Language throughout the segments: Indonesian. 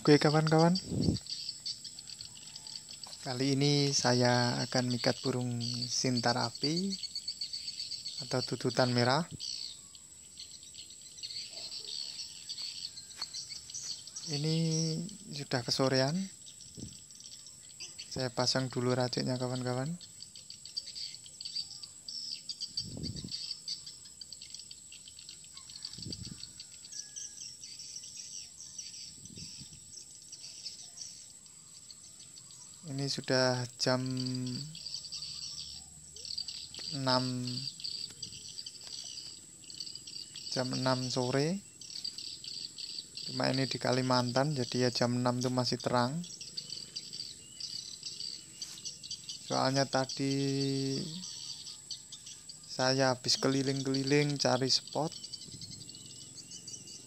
Oke kawan-kawan Kali ini saya akan mikat burung sintar api Atau tututan merah Ini sudah kesorean Saya pasang dulu racunnya kawan-kawan sudah jam 6 jam 6 sore cuma ini di Kalimantan jadi ya jam 6 itu masih terang soalnya tadi saya habis keliling-keliling cari spot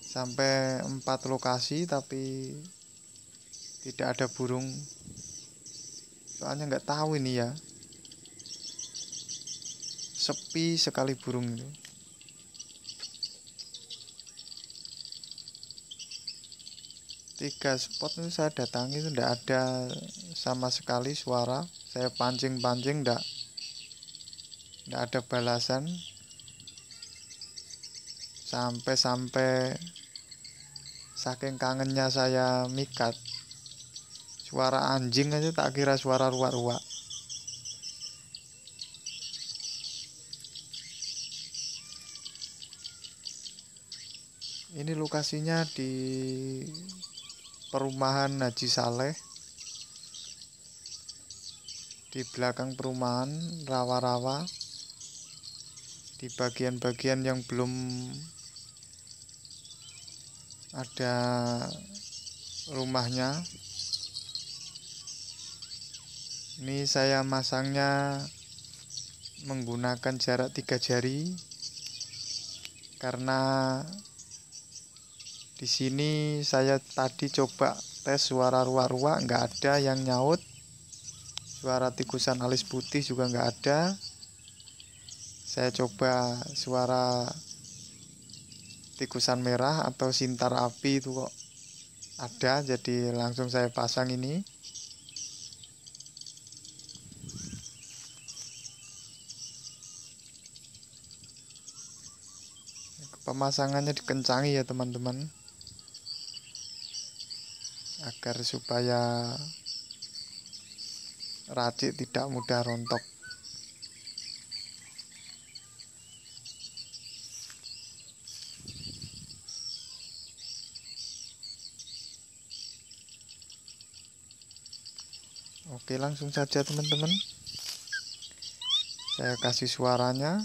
sampai 4 lokasi tapi tidak ada burung soalnya nggak tahu ini ya sepi sekali burung itu tiga spot itu saya datangi itu tidak ada sama sekali suara saya pancing-pancing tidak tidak ada balasan sampai-sampai saking kangennya saya mikat suara anjing aja tak kira suara ruak-ruak ini lokasinya di perumahan Haji Saleh di belakang perumahan rawa-rawa di bagian-bagian yang belum ada rumahnya ini saya masangnya menggunakan jarak tiga jari karena di sini saya tadi coba tes suara ruwa-ruwa nggak ada yang nyaut suara tikusan alis putih juga nggak ada saya coba suara tikusan merah atau sintar api itu kok ada jadi langsung saya pasang ini pemasangannya dikencangi ya teman-teman agar supaya racik tidak mudah rontok Oke langsung saja teman-teman Saya kasih suaranya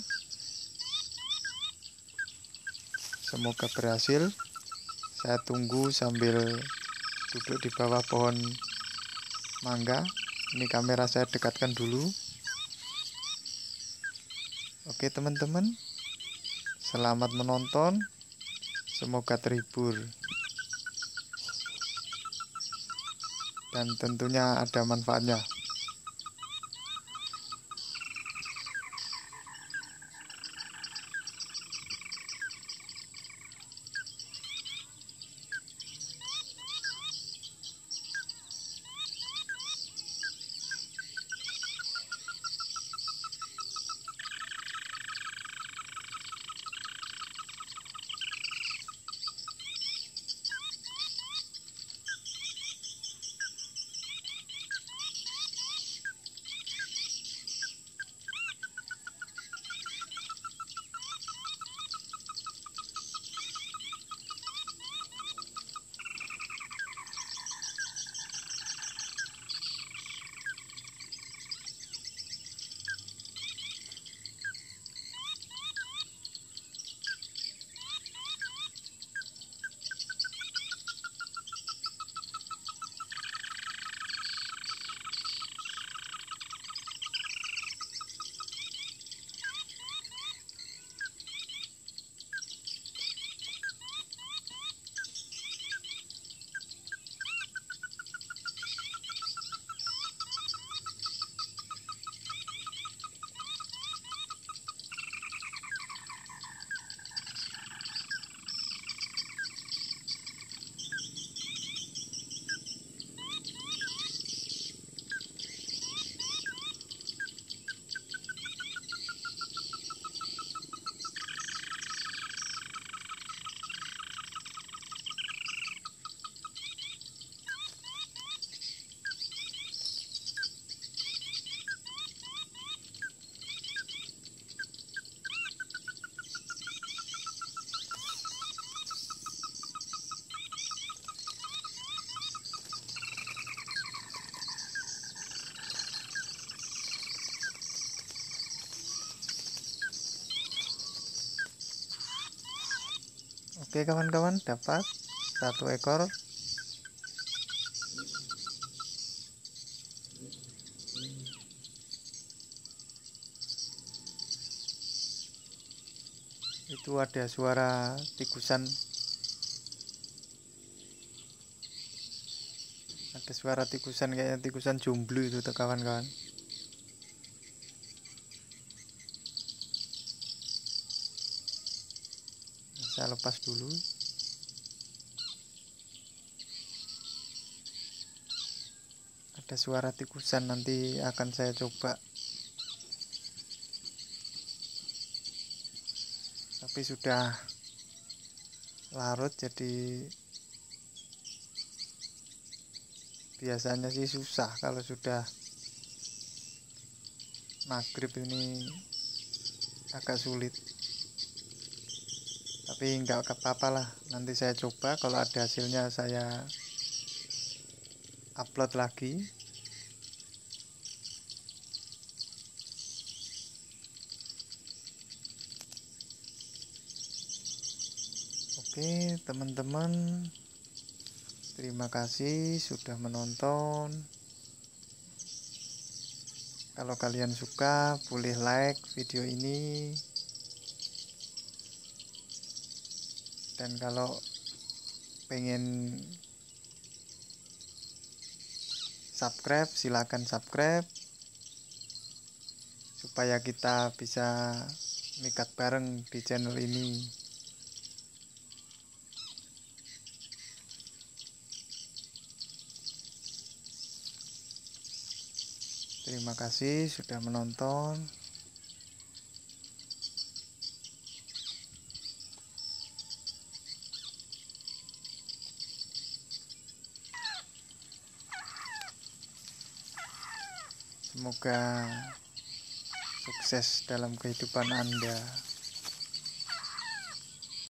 Semoga berhasil. Saya tunggu sambil duduk di bawah pohon mangga. Ini kamera saya dekatkan dulu. Oke, teman-teman. Selamat menonton. Semoga terhibur. Dan tentunya ada manfaatnya. Oke kawan-kawan dapat satu ekor itu ada suara tikusan ada suara tikusan kayaknya tikusan jomblo itu kawan-kawan saya lepas dulu ada suara tikusan nanti akan saya coba tapi sudah larut jadi biasanya sih susah kalau sudah maghrib ini agak sulit tapi nggak apa-apa lah nanti saya coba kalau ada hasilnya saya upload lagi oke teman-teman terima kasih sudah menonton kalau kalian suka boleh like video ini dan kalau pengen subscribe silahkan subscribe supaya kita bisa mikat bareng di channel ini terima kasih sudah menonton Semoga sukses dalam kehidupan Anda.